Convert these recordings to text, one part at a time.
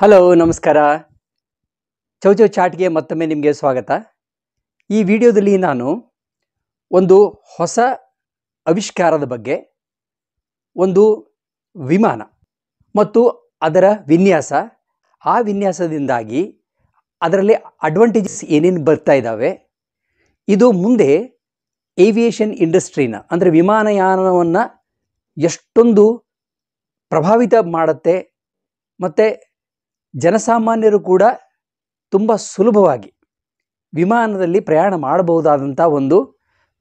hello ನಮಸ್ಕಾರ ಚೌಚೌ ಚಾಟ್ಗೆ ಮತ್ತೊಮ್ಮೆ ನಿಮಗೆ ಸ್ವಾಗತ ಈ ವಿಡಿಯೋದಲ್ಲಿ ನಾನು ಒಂದು ಹೊಸ ಆವಿಷ್ಕಾರದ ಬಗ್ಗೆ ಒಂದು ವಿಮಾನ ಮತ್ತು ಅದರ ವಿನ್ಯಾಸ ಆ ವಿನ್ಯಾಸದಿಂದಾಗಿ ಅದರಲ್ಲಿ ಅಡ್ವಾಂಟೇಜಸ್ ಏನೇನು ಬರ್ತಾ ಇದ್ದಾವೆ ಇದು ಮುಂದೆ ಏವಿಯೇಷನ್ ಇಂಡಸ್ಟ್ರಿನ ಅಂದರೆ ವಿಮಾನಯಾನವನ್ನು ಎಷ್ಟೊಂದು ಪ್ರಭಾವಿತ ಮಾಡುತ್ತೆ ಮತ್ತು ಜನಸಾಮಾನ್ಯರು ಕೂಡ ತುಂಬ ಸುಲಭವಾಗಿ ವಿಮಾನದಲ್ಲಿ ಪ್ರಯಾಣ ಮಾಡಬಹುದಾದಂಥ ಒಂದು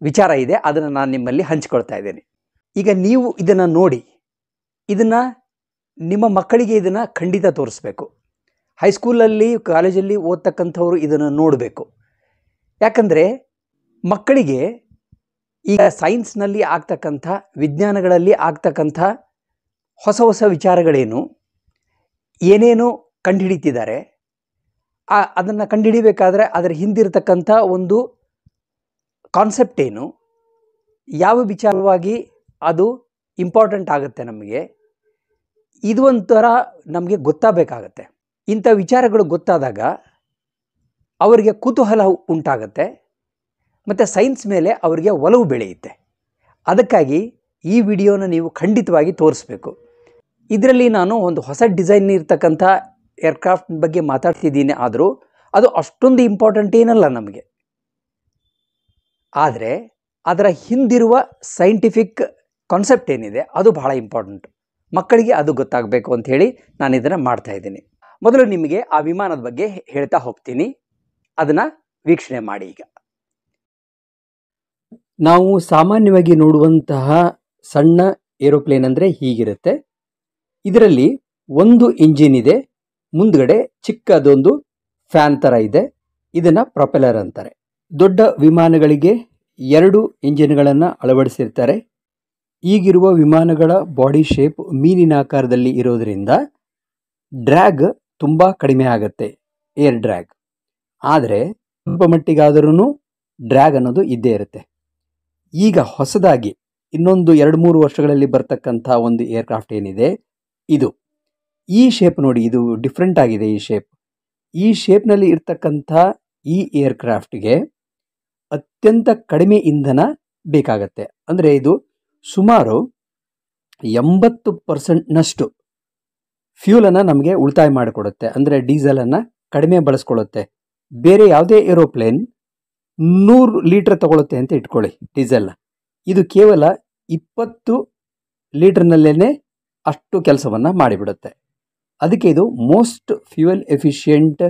ವಿಚಾರ ಇದೆ ಅದನ್ನು ನಾನು ನಿಮ್ಮಲ್ಲಿ ಹಂಚಿಕೊಳ್ತಾ ಇದ್ದೇನೆ ಈಗ ನೀವು ಇದನ್ನು ನೋಡಿ ಇದನ್ನು ನಿಮ್ಮ ಮಕ್ಕಳಿಗೆ ಇದನ್ನು ಖಂಡಿತ ತೋರಿಸ್ಬೇಕು ಹೈಸ್ಕೂಲಲ್ಲಿ ಕಾಲೇಜಲ್ಲಿ ಓದ್ತಕ್ಕಂಥವರು ಇದನ್ನು ನೋಡಬೇಕು ಯಾಕಂದರೆ ಮಕ್ಕಳಿಗೆ ಈಗ ಸೈನ್ಸ್ನಲ್ಲಿ ಆಗ್ತಕ್ಕಂಥ ವಿಜ್ಞಾನಗಳಲ್ಲಿ ಆಗ್ತಕ್ಕಂಥ ಹೊಸ ಹೊಸ ವಿಚಾರಗಳೇನು ಏನೇನು ಕಂಡುಹಿಡಿತಿದ್ದಾರೆ ಆ ಅದನ್ನು ಕಂಡುಹಿಡಿಬೇಕಾದ್ರೆ ಅದರ ಹಿಂದಿರತಕ್ಕಂಥ ಒಂದು ಕಾನ್ಸೆಪ್ಟ್ ಏನು ಯಾವ ವಿಚಾರವಾಗಿ ಅದು ಇಂಪಾರ್ಟೆಂಟ್ ಆಗುತ್ತೆ ನಮಗೆ ಇದು ಒಂಥರ ನಮಗೆ ಗೊತ್ತಾಗಬೇಕಾಗತ್ತೆ ಇಂಥ ವಿಚಾರಗಳು ಗೊತ್ತಾದಾಗ ಅವರಿಗೆ ಕುತೂಹಲ ಉಂಟಾಗತ್ತೆ ಮತ್ತು ಸೈನ್ಸ್ ಮೇಲೆ ಅವರಿಗೆ ಒಲವು ಬೆಳೆಯುತ್ತೆ ಅದಕ್ಕಾಗಿ ಈ ವಿಡಿಯೋನ ನೀವು ಖಂಡಿತವಾಗಿ ತೋರಿಸ್ಬೇಕು ಇದರಲ್ಲಿ ನಾನು ಒಂದು ಹೊಸ ಡಿಸೈನ್ ಇರ್ತಕ್ಕಂಥ ಏರ್ಕ್ರಾಫ್ಟ್ ಬಗ್ಗೆ ಮಾತಾಡ್ತಿದ್ದೀನಿ ಆದರೂ ಅದು ಅಷ್ಟೊಂದು ಇಂಪಾರ್ಟೆಂಟ್ ಏನಲ್ಲ ನಮಗೆ ಆದರೆ ಅದರ ಹಿಂದಿರುವ ಸೈಂಟಿಫಿಕ್ ಕಾನ್ಸೆಪ್ಟ್ ಏನಿದೆ ಅದು ಬಹಳ ಇಂಪಾರ್ಟೆಂಟ್ ಮಕ್ಕಳಿಗೆ ಅದು ಗೊತ್ತಾಗಬೇಕು ಅಂತ ಹೇಳಿ ನಾನು ಇದನ್ನು ಮಾಡ್ತಾ ಇದ್ದೀನಿ ಮೊದಲು ನಿಮಗೆ ಆ ವಿಮಾನದ ಬಗ್ಗೆ ಹೇಳ್ತಾ ಹೋಗ್ತೀನಿ ಅದನ್ನು ವೀಕ್ಷಣೆ ಮಾಡಿ ಈಗ ನಾವು ಸಾಮಾನ್ಯವಾಗಿ ನೋಡುವಂತಹ ಸಣ್ಣ ಏರೋಪ್ಲೇನ್ ಅಂದರೆ ಹೀಗಿರುತ್ತೆ ಇದರಲ್ಲಿ ಒಂದು ಇಂಜಿನ್ ಇದೆ ಮುಂದ್ಗಡೆ ಚಿಕ್ಕದೊಂದು ಫ್ಯಾನ್ ತರ ಇದೆ ಇದನ್ನ ಪ್ರೊಪೆಲರ್ ಅಂತಾರೆ ದೊಡ್ಡ ವಿಮಾನಗಳಿಗೆ ಎರಡು ಇಂಜಿನ್ಗಳನ್ನು ಅಳವಡಿಸಿರ್ತಾರೆ ಈಗಿರುವ ವಿಮಾನಗಳ ಬಾಡಿ ಶೇಪ್ ಮೀನಿನ ಆಕಾರದಲ್ಲಿ ಇರೋದರಿಂದ ಡ್ರ್ಯಾಗ್ ತುಂಬ ಕಡಿಮೆ ಆಗುತ್ತೆ ಏರ್ ಡ್ರ್ಯಾಗ್ ಆದರೆ ಸ್ವಲ್ಪ ಮಟ್ಟಿಗಾದರೂ ಡ್ರ್ಯಾಗ್ ಅನ್ನೋದು ಇದ್ದೇ ಇರುತ್ತೆ ಈಗ ಹೊಸದಾಗಿ ಇನ್ನೊಂದು ಎರಡು ಮೂರು ವರ್ಷಗಳಲ್ಲಿ ಬರ್ತಕ್ಕಂಥ ಒಂದು ಏರ್ಕ್ರಾಫ್ಟ್ ಏನಿದೆ ಇದು ಈ ಶೇಪ್ ನೋಡಿ ಇದು ಡಿಫ್ರೆಂಟ್ ಆಗಿದೆ ಈ ಶೇಪ್ ಈ ಶೇಪ್ನಲ್ಲಿ ಇರ್ತಕ್ಕಂಥ ಈ ಏರ್ಕ್ರಾಫ್ಟ್ಗೆ ಅತ್ಯಂತ ಕಡಿಮೆ ಇಂಧನ ಬೇಕಾಗತ್ತೆ ಅಂದರೆ ಇದು ಸುಮಾರು ಎಂಬತ್ತು ಪರ್ಸೆಂಟ್ನಷ್ಟು ಫ್ಯೂಲನ್ನು ನಮಗೆ ಉಳಿತಾಯ ಮಾಡಿಕೊಡುತ್ತೆ ಅಂದರೆ ಡೀಸೆಲನ್ನು ಕಡಿಮೆ ಬಳಸ್ಕೊಳುತ್ತೆ ಬೇರೆ ಯಾವುದೇ ಏರೋಪ್ಲೇನ್ ನೂರು ಲೀಟ್ರ್ ತಗೊಳುತ್ತೆ ಅಂತ ಇಟ್ಕೊಳ್ಳಿ ಡೀಸೆಲ್ನ ಇದು ಕೇವಲ ಇಪ್ಪತ್ತು ಲೀಟ್ರ್ನಲ್ಲೇ ಅಷ್ಟು ಕೆಲಸವನ್ನು ಮಾಡಿಬಿಡುತ್ತೆ ಅದಕ್ಕೆ ಇದು ಮೋಸ್ಟ್ ಫ್ಯೂಯಲ್ ಎಫಿಷಿಯೆಂಟ್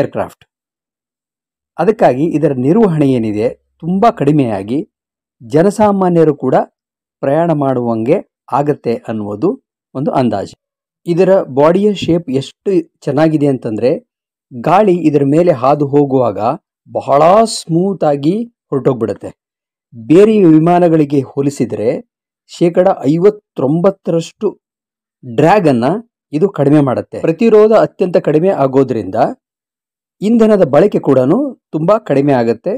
ಏರ್ಕ್ರಾಫ್ಟ್ ಅದಕ್ಕಾಗಿ ಇದರ ನಿರ್ವಹಣೆ ಏನಿದೆ ತುಂಬ ಕಡಿಮೆಯಾಗಿ ಜನಸಾಮಾನ್ಯರು ಕೂಡ ಪ್ರಯಾಣ ಮಾಡುವಂಗೆ ಆಗತ್ತೆ ಅನ್ನುವುದು ಒಂದು ಅಂದಾಜು ಇದರ ಬಾಡಿಯ ಶೇಪ್ ಎಷ್ಟು ಚೆನ್ನಾಗಿದೆ ಅಂತಂದರೆ ಗಾಳಿ ಇದರ ಮೇಲೆ ಹಾದು ಹೋಗುವಾಗ ಬಹಳ ಸ್ಮೂತಾಗಿ ಹೊರಟೋಗ್ಬಿಡುತ್ತೆ ಬೇರೆ ವಿಮಾನಗಳಿಗೆ ಹೋಲಿಸಿದರೆ ಶೇಕಡ ಐವತ್ತೊಂಬತ್ತರಷ್ಟು ಡ್ರ್ಯಾಗನ್ನು ಇದು ಕಡಿಮೆ ಮಾಡುತ್ತೆ ಪ್ರತಿರೋಧ ಅತ್ಯಂತ ಕಡಿಮೆ ಆಗೋದ್ರಿಂದ ಇಂಧನದ ಬಳಕೆ ಕೂಡ ತುಂಬ ಕಡಿಮೆ ಆಗುತ್ತೆ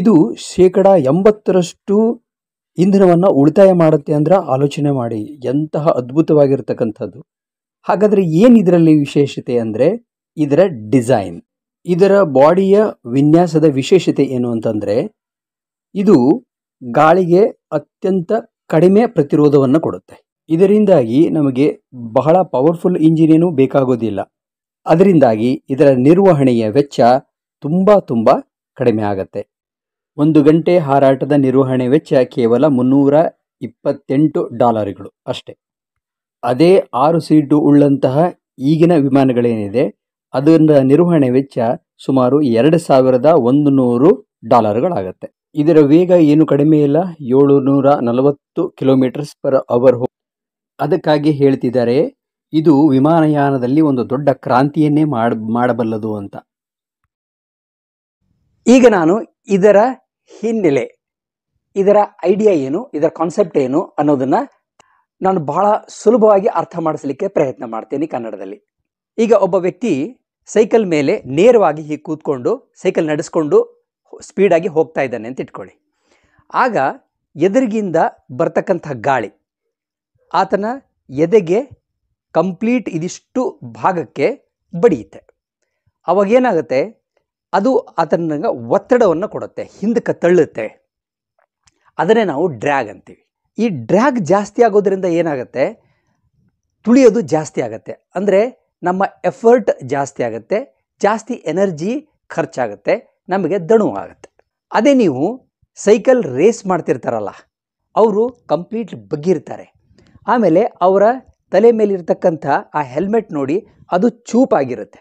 ಇದು ಶೇಕಡ ಎಂಬತ್ತರಷ್ಟು ಇಂಧನವನ್ನು ಉಳಿತಾಯ ಮಾಡುತ್ತೆ ಅಂದ್ರೆ ಆಲೋಚನೆ ಮಾಡಿ ಎಂತಹ ಅದ್ಭುತವಾಗಿರತಕ್ಕಂಥದ್ದು ಹಾಗಾದರೆ ಏನು ಇದರಲ್ಲಿ ವಿಶೇಷತೆ ಅಂದರೆ ಇದರ ಡಿಸೈನ್ ಇದರ ಬಾಡಿಯ ವಿನ್ಯಾಸದ ವಿಶೇಷತೆ ಏನು ಅಂತಂದರೆ ಇದು ಗಾಳಿಗೆ ಅತ್ಯಂತ ಕಡಿಮೆ ಪ್ರತಿರೋಧವನ್ನು ಕೊಡುತ್ತೆ ಇದರಿಂದಾಗಿ ನಮಗೆ ಬಹಳ ಪವರ್ಫುಲ್ ಇಂಜಿನೇನು ಬೇಕಾಗೋದಿಲ್ಲ ಅದರಿಂದಾಗಿ ಇದರ ನಿರ್ವಹಣೆಯ ವೆಚ್ಚ ತುಂಬ ತುಂಬ ಕಡಿಮೆ ಆಗತ್ತೆ ಒಂದು ಗಂಟೆ ಹಾರಾಟದ ನಿರ್ವಹಣೆ ವೆಚ್ಚ ಕೇವಲ ಮುನ್ನೂರ ಇಪ್ಪತ್ತೆಂಟು ಡಾಲರ್ಗಳು ಅಷ್ಟೆ ಅದೇ ಆರು ಸೀಟು ಉಳ್ಳಂತಹ ಈಗಿನ ವಿಮಾನಗಳೇನಿದೆ ಅದರ ನಿರ್ವಹಣೆ ವೆಚ್ಚ ಸುಮಾರು ಎರಡು ಸಾವಿರದ ಒಂದು ನೂರು ಡಾಲರ್ಗಳಾಗತ್ತೆ ಇದರ ವೇಗ ಏನು ಕಡಿಮೆ ಇಲ್ಲ ಏಳು ನೂರ ನಲವತ್ತು ಕಿಲೋಮೀಟರ್ಸ್ ಪರ್ ಅವರ್ ಅದಕ್ಕಾಗಿ ಹೇಳ್ತಿದ್ದಾರೆ ಇದು ವಿಮಾನಯಾನದಲ್ಲಿ ಒಂದು ದೊಡ್ಡ ಕ್ರಾಂತಿಯನ್ನೇ ಮಾಡಬಲ್ಲದು ಅಂತ ಈಗ ನಾನು ಇದರ ಹಿನ್ನೆಲೆ ಇದರ ಐಡಿಯಾ ಏನು ಇದರ ಕಾನ್ಸೆಪ್ಟ್ ಏನು ಅನ್ನೋದನ್ನ ನಾನು ಬಹಳ ಸುಲಭವಾಗಿ ಅರ್ಥ ಮಾಡಿಸಲಿಕ್ಕೆ ಪ್ರಯತ್ನ ಮಾಡ್ತೇನೆ ಕನ್ನಡದಲ್ಲಿ ಈಗ ಒಬ್ಬ ವ್ಯಕ್ತಿ ಸೈಕಲ್ ಮೇಲೆ ನೇರವಾಗಿ ಹೀಗೆ ಕೂತ್ಕೊಂಡು ಸೈಕಲ್ ನಡೆಸ್ಕೊಂಡು ಸ್ಪೀಡಾಗಿ ಹೋಗ್ತಾ ಇದ್ದಾನೆ ಅಂತ ಇಟ್ಕೊಳ್ಳಿ ಆಗ ಎದುರಿಗಿಂದ ಬರ್ತಕ್ಕಂಥ ಗಾಳಿ ಆತನ ಎದೆಗೆ ಕಂಪ್ಲೀಟ್ ಇದಿಷ್ಟು ಭಾಗಕ್ಕೆ ಬಡಿಯುತ್ತೆ ಅವಾಗೇನಾಗುತ್ತೆ ಅದು ಆತನ ಒತ್ತಡವನ್ನು ಕೊಡುತ್ತೆ ಹಿಂದಕ್ಕೆ ತಳ್ಳುತ್ತೆ ಅದನ್ನೇ ನಾವು ಡ್ರ್ಯಾಗ್ ಅಂತೀವಿ ಈ ಡ್ರ್ಯಾಗ್ ಜಾಸ್ತಿ ಆಗೋದ್ರಿಂದ ಏನಾಗುತ್ತೆ ತುಳಿಯೋದು ಜಾಸ್ತಿ ಆಗುತ್ತೆ ಅಂದರೆ ನಮ್ಮ ಎಫರ್ಟ್ ಜಾಸ್ತಿ ಆಗುತ್ತೆ ಜಾಸ್ತಿ ಎನರ್ಜಿ ಖರ್ಚಾಗುತ್ತೆ ನಮಗೆ ದಣು ಆಗುತ್ತೆ ಅದೇ ನೀವು ಸೈಕಲ್ ರೇಸ್ ಮಾಡ್ತಿರ್ತಾರಲ್ಲ ಅವರು ಕಂಪ್ಲೀಟ್ ಬಗ್ಗಿರ್ತಾರೆ ಆಮೇಲೆ ಅವರ ತಲೆ ಮೇಲಿರ್ತಕ್ಕಂಥ ಆ ಹೆಲ್ಮೆಟ್ ನೋಡಿ ಅದು ಚೂಪಾಗಿರುತ್ತೆ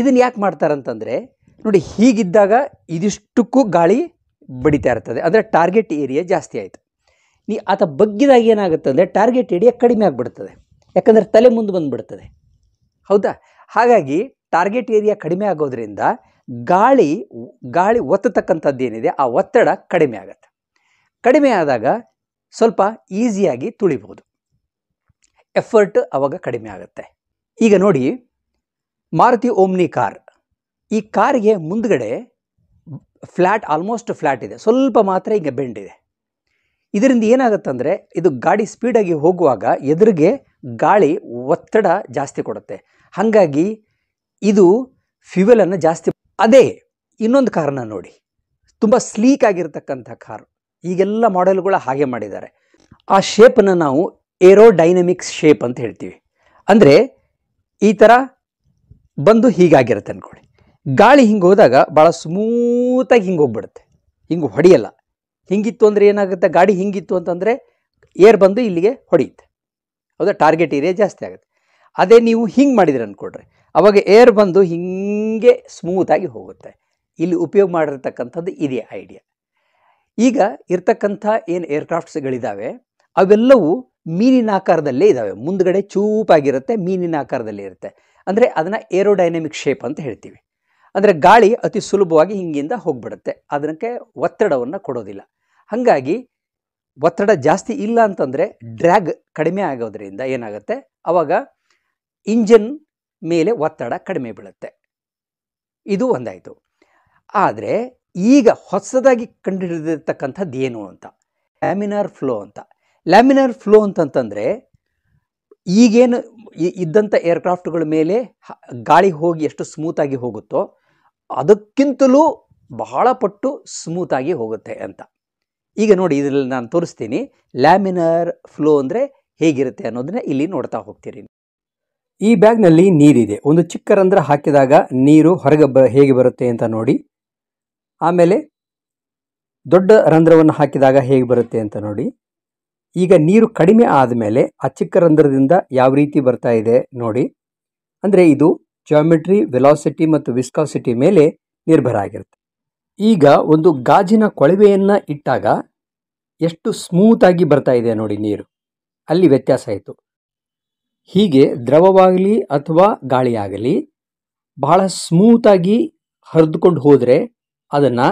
ಇದನ್ನು ಯಾಕೆ ಮಾಡ್ತಾರಂತಂದರೆ ನೋಡಿ ಹೀಗಿದ್ದಾಗ ಇದಿಷ್ಟಕ್ಕೂ ಗಾಳಿ ಬಡಿತಾ ಇರ್ತದೆ ಅಂದರೆ ಟಾರ್ಗೆಟ್ ಏರಿಯಾ ಜಾಸ್ತಿ ಆಯಿತು ನೀ ಆತ ಬಗ್ಗಿದಾಗ ಏನಾಗುತ್ತೆ ಅಂದರೆ ಟಾರ್ಗೆಟ್ ಏರಿಯಾ ಕಡಿಮೆ ಆಗಿಬಿಡ್ತದೆ ಯಾಕಂದರೆ ತಲೆ ಮುಂದೆ ಬಂದುಬಿಡ್ತದೆ ಹೌದಾ ಹಾಗಾಗಿ ಟಾರ್ಗೆಟ್ ಏರಿಯಾ ಕಡಿಮೆ ಆಗೋದ್ರಿಂದ ಗಾಳಿ ಗಾಳಿ ಏನಿದೆ ಆ ಒತ್ತಡ ಕಡಿಮೆ ಆಗುತ್ತೆ ಕಡಿಮೆ ಆದಾಗ ಸ್ವಲ್ಪ ಈಸಿಯಾಗಿ ತುಳಿಬಹುದು ಎಫರ್ಟ್ ಅವಾಗ ಕಡಿಮೆ ಆಗುತ್ತೆ ಈಗ ನೋಡಿ ಮಾರುತಿ ಓಮ್ನಿ ಕಾರ್ ಈ ಕಾರಿಗೆ ಮುಂದ್ಗಡೆ ಫ್ಲ್ಯಾಟ್ ಆಲ್ಮೋಸ್ಟ್ ಫ್ಲ್ಯಾಟ್ ಇದೆ ಸ್ವಲ್ಪ ಮಾತ್ರ ಈಗ ಬೆಂಡಿದೆ ಇದರಿಂದ ಏನಾಗುತ್ತೆ ಅಂದರೆ ಇದು ಗಾಡಿ ಸ್ಪೀಡಾಗಿ ಹೋಗುವಾಗ ಎದುರಿಗೆ ಗಾಳಿ ಒತ್ತಡ ಜಾಸ್ತಿ ಕೊಡುತ್ತೆ ಹಾಗಾಗಿ ಇದು ಫ್ಯೂವೆಲನ್ನು ಜಾಸ್ತಿ ಅದೇ ಇನ್ನೊಂದು ಕಾರನ್ನ ನೋಡಿ ತುಂಬ ಸ್ಲೀಕ್ ಆಗಿರತಕ್ಕಂಥ ಕಾರು ಈಗೆಲ್ಲ ಮಾಡೆಲ್ಗಳು ಹಾಗೆ ಮಾಡಿದ್ದಾರೆ ಆ ಶೇಪನ್ನು ನಾವು ಡೈನಮಿಕ್ಸ್ ಶೇಪ್ ಅಂತ ಹೇಳ್ತೀವಿ ಅಂದರೆ ಈ ಥರ ಬಂದು ಹೀಗಾಗಿರುತ್ತೆ ಅಂದ್ಕೊಳ್ಳಿ ಗಾಳಿ ಹಿಂಗೆ ಹೋದಾಗ ಭಾಳ ಸ್ಮೂತಾಗಿ ಹಿಂಗೆ ಹೋಗ್ಬಿಡುತ್ತೆ ಹಿಂಗೆ ಹೊಡೆಯಲ್ಲ ಹಿಂಗಿತ್ತು ಅಂದರೆ ಏನಾಗುತ್ತೆ ಗಾಡಿ ಹಿಂಗಿತ್ತು ಅಂತಂದರೆ ಏರ್ ಬಂದು ಇಲ್ಲಿಗೆ ಹೊಡೆಯುತ್ತೆ ಹೌದಾ ಟಾರ್ಗೆಟ್ ಏರಿಯಾ ಜಾಸ್ತಿ ಆಗುತ್ತೆ ಅದೇ ನೀವು ಹಿಂಗೆ ಮಾಡಿದ್ರೆ ಅಂದ್ಕೊಡ್ರಿ ಅವಾಗ ಏರ್ ಬಂದು ಹಿಂಗೆ ಸ್ಮೂತಾಗಿ ಹೋಗುತ್ತೆ ಇಲ್ಲಿ ಉಪಯೋಗ ಮಾಡಿರ್ತಕ್ಕಂಥದ್ದು ಇದೇ ಐಡಿಯಾ ಈಗ ಇರ್ತಕ್ಕಂಥ ಏನು ಏರ್ಕ್ರಾಫ್ಟ್ಸ್ಗಳಿದ್ದಾವೆ ಅವೆಲ್ಲವೂ ಮೀನಿನ ಆಕಾರದಲ್ಲೇ ಇದ್ದಾವೆ ಮುಂದ್ಗಡೆ ಚೂಪಾಗಿರುತ್ತೆ ಮೀನಿನ ಆಕಾರದಲ್ಲಿ ಇರುತ್ತೆ ಅಂದರೆ ಅದನ್ನು ಏರೋಡೈನಮಿಕ್ ಶೇಪ್ ಅಂತ ಹೇಳ್ತೀವಿ ಅಂದರೆ ಗಾಳಿ ಅತಿ ಸುಲಭವಾಗಿ ಹಿಂಗಿಂದ ಹೋಗ್ಬಿಡುತ್ತೆ ಅದಕ್ಕೆ ಒತ್ತಡವನ್ನು ಕೊಡೋದಿಲ್ಲ ಹಾಗಾಗಿ ಒತ್ತಡ ಜಾಸ್ತಿ ಇಲ್ಲ ಅಂತಂದರೆ ಡ್ರ್ಯಾಗ್ ಕಡಿಮೆ ಆಗೋದ್ರಿಂದ ಏನಾಗುತ್ತೆ ಆವಾಗ ಇಂಜನ್ ಮೇಲೆ ಒತ್ತಡ ಕಡಿಮೆ ಬೀಳುತ್ತೆ ಇದು ಒಂದಾಯಿತು ಆದರೆ ಈಗ ಹೊಸದಾಗಿ ಕಂಡುಹಿಡಿದಿರ್ತಕ್ಕಂಥದ್ದು ಏನು ಅಂತ ಲ್ಯಾಮಿನಾರ್ ಫ್ಲೋ ಅಂತ ಲ್ಯಾಮಿನಾರ್ ಫ್ಲೋ ಅಂತಂತಂದರೆ ಈಗೇನು ಇದ್ದಂಥ ಏರ್ಕ್ರಾಫ್ಟ್ಗಳ ಮೇಲೆ ಗಾಳಿ ಹೋಗಿ ಎಷ್ಟು ಸ್ಮೂತಾಗಿ ಹೋಗುತ್ತೋ ಅದಕ್ಕಿಂತಲೂ ಬಹಳ ಪಟ್ಟು ಸ್ಮೂತಾಗಿ ಹೋಗುತ್ತೆ ಅಂತ ಈಗ ನೋಡಿ ಇದರಲ್ಲಿ ನಾನು ತೋರಿಸ್ತೀನಿ ಲ್ಯಾಮಿನರ್ ಫ್ಲೋ ಅಂದರೆ ಹೇಗಿರುತ್ತೆ ಅನ್ನೋದನ್ನ ಇಲ್ಲಿ ನೋಡ್ತಾ ಹೋಗ್ತೀರಿ ಈ ಬ್ಯಾಗ್ನಲ್ಲಿ ನೀರಿದೆ ಒಂದು ಚಿಕ್ಕ ರಂಧ್ರ ಹಾಕಿದಾಗ ನೀರು ಹೊರಗೆ ಬ ಹೇಗೆ ಬರುತ್ತೆ ಅಂತ ನೋಡಿ ಆಮೇಲೆ ದೊಡ್ಡ ರಂಧ್ರವನ್ನು ಹಾಕಿದಾಗ ಹೇಗೆ ಬರುತ್ತೆ ಅಂತ ನೋಡಿ ಈಗ ನೀರು ಕಡಿಮೆ ಆದಮೇಲೆ ಆ ಚಿಕ್ಕ ರಂಧ್ರದಿಂದ ಯಾವ ರೀತಿ ಬರ್ತಾ ಇದೆ ನೋಡಿ ಅಂದರೆ ಇದು ಜಿಯೋಮೆಟ್ರಿ ವೆಲಾಸಿಟಿ ಮತ್ತು ವಿಸ್ಕಾಸಿಟಿ ಮೇಲೆ ನಿರ್ಭರ ಆಗಿರುತ್ತೆ ಈಗ ಒಂದು ಗಾಜಿನ ಕೊಳವೆಯನ್ನು ಇಟ್ಟಾಗ ಎಷ್ಟು ಸ್ಮೂತಾಗಿ ಬರ್ತಾ ಇದೆ ನೋಡಿ ನೀರು ಅಲ್ಲಿ ವ್ಯತ್ಯಾಸ ಆಯಿತು ಹೀಗೆ ದ್ರವವಾಗಲಿ ಅಥವಾ ಗಾಳಿಯಾಗಲಿ ಬಹಳ ಸ್ಮೂತಾಗಿ ಹರಿದುಕೊಂಡು ಹೋದರೆ ಅದನ್ನು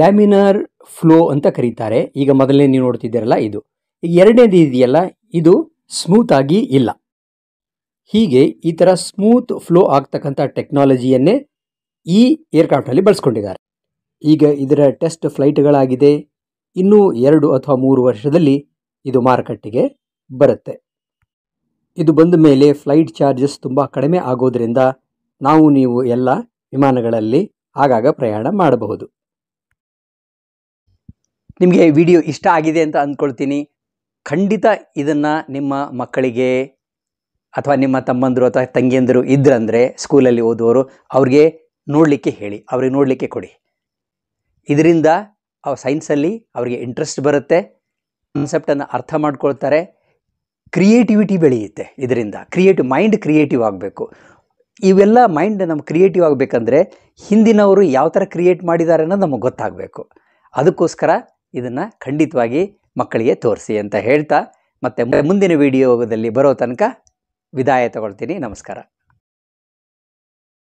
ಲ್ಯಾಮಿನರ್ ಫ್ಲೋ ಅಂತ ಕರೀತಾರೆ ಈಗ ಮೊದಲನೇ ನೀವು ನೋಡ್ತಿದ್ದೀರಲ್ಲ ಇದು ಈಗ ಎರಡನೇದು ಇದೆಯಲ್ಲ ಇದು ಸ್ಮೂತ್ ಆಗಿ ಇಲ್ಲ ಹೀಗೆ ಈ ಥರ ಸ್ಮೂತ್ ಫ್ಲೋ ಆಗ್ತಕ್ಕಂಥ ಟೆಕ್ನಾಲಜಿಯನ್ನೇ ಈ ಏರ್ಕ್ರಾಫ್ಟಲ್ಲಿ ಬಳಸ್ಕೊಂಡಿದ್ದಾರೆ ಈಗ ಇದರ ಟೆಸ್ಟ್ ಫ್ಲೈಟ್ಗಳಾಗಿದೆ ಇನ್ನೂ ಎರಡು ಅಥವಾ ಮೂರು ವರ್ಷದಲ್ಲಿ ಇದು ಮಾರುಕಟ್ಟೆಗೆ ಬರುತ್ತೆ ಇದು ಬಂದ ಮೇಲೆ ಫ್ಲೈಟ್ ಚಾರ್ಜಸ್ ತುಂಬ ಕಡಿಮೆ ಆಗೋದರಿಂದ ನಾವು ನೀವು ಎಲ್ಲ ವಿಮಾನಗಳಲ್ಲಿ ಆಗಾಗ ಪ್ರಯಾಣ ಮಾಡಬಹುದು ನಿಮಗೆ ವಿಡಿಯೋ ಇಷ್ಟ ಆಗಿದೆ ಅಂತ ಅಂದ್ಕೊಳ್ತೀನಿ ಖಂಡಿತ ಇದನ್ನು ನಿಮ್ಮ ಮಕ್ಕಳಿಗೆ ಅಥವಾ ನಿಮ್ಮ ತಮ್ಮಂದರು ಅಥವಾ ತಂಗಿಯಂದರು ಇದ್ರಂದರೆ ಸ್ಕೂಲಲ್ಲಿ ಓದುವವರು ಅವ್ರಿಗೆ ನೋಡಲಿಕ್ಕೆ ಹೇಳಿ ಅವ್ರಿಗೆ ನೋಡಲಿಕ್ಕೆ ಕೊಡಿ ಇದರಿಂದ ಆ ಸೈನ್ಸಲ್ಲಿ ಅವರಿಗೆ ಇಂಟ್ರೆಸ್ಟ್ ಬರುತ್ತೆ ಕಾನ್ಸೆಪ್ಟನ್ನು ಅರ್ಥ ಮಾಡ್ಕೊಳ್ತಾರೆ ಕ್ರಿಯೇಟಿವಿಟಿ ಬೆಳೆಯುತ್ತೆ ಇದರಿಂದ ಕ್ರಿಯೇಟಿವ್ ಮೈಂಡ್ ಕ್ರಿಯೇಟಿವ್ ಆಗಬೇಕು ಇವೆಲ್ಲ ಮೈಂಡ್ ನಮ್ಮ ಕ್ರಿಯೇಟಿವ್ ಆಗಬೇಕಂದ್ರೆ ಹಿಂದಿನವರು ಯಾವ ಥರ ಕ್ರಿಯೇಟ್ ಮಾಡಿದ್ದಾರೆ ಅನ್ನೋದು ನಮಗೆ ಗೊತ್ತಾಗಬೇಕು ಅದಕ್ಕೋಸ್ಕರ ಇದನ್ನು ಖಂಡಿತವಾಗಿ ಮಕ್ಕಳಿಗೆ ತೋರಿಸಿ ಅಂತ ಹೇಳ್ತಾ ಮತ್ತು ಮುಂದಿನ ವಿಡಿಯೋದಲ್ಲಿ ಬರೋ ತನಕ ವಿದಾಯ ತಗೊಳ್ತೀನಿ ನಮಸ್ಕಾರ